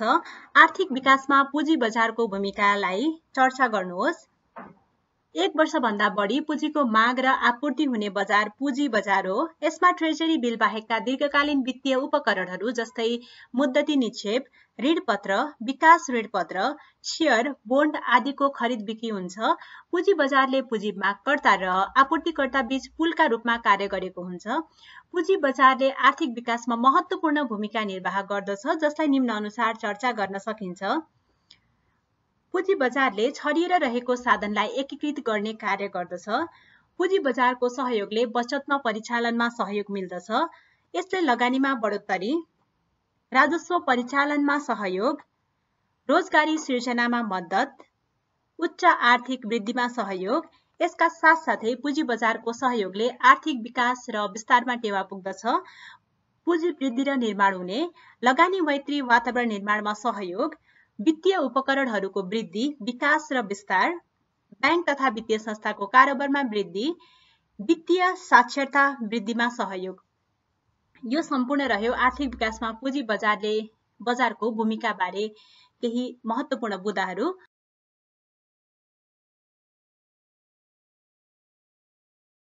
छ आर्थिक विकासमा पुँजी बजारको भूमिकालाई चर्चा गर्नुहोस् वर्ष वर्षभन्दा बढी पुँजीको माग र आपूर्ति हुने बजार पुँजी बजार हो यसमा ट्रेजरी बिल बाहेकका दीर्घकालीन वित्तीय उपकरणहरू जस्तै मुद्दती निक्षेप ऋणपत्र विकास ऋणपत्र सेयर बोन्ड आदिको खरिद बिक्री हुन्छ पुँजी बजारले पुँजी मागकर्ता र आपूर्तिकर्ता बीच पुलका रूपमा कार्य गरेको हुन्छ पुँजी बजारले आर्थिक विकासमा महत्वपूर्ण भूमिका निर्वाह गर्दछ जसलाई निम्न अनुसार चर्चा गर्न सकिन्छ पुँजी बजारले छरिएर रहेको साधनलाई एकीकृत गर्ने कार्य गर्दछ पुँजी बजारको सहयोगले बचतमा परिचालनमा सहयोग मिल्दछ यसले लगानीमा बढोत्तरी राजस्व परिचालनमा सहयोग रोजगारी सिर्जनामा मद्दत उच्च आर्थिक वृद्धिमा सहयोग यसका साथसाथै पुँजी बजारको सहयोगले आर्थिक विकास र विस्तारमा टेवा पुग्दछ पुँजी वृद्धि र निर्माण हुने लगानी मैत्री वातावरण निर्माणमा सहयोग वित्तीय उपकरणहरूको वृद्धि विकास र विस्तार ब्याङ्क तथा वित्तीय संस्थाको कारोबारमा वृद्धि वित्तीय साक्षरता वृद्धिमा सहयोग यो सम्पूर्ण रह्यो आर्थिक विकासमा पुँजी बजारले बजारको भूमिकाबारे केही महत्त्वपूर्ण बुदाहरू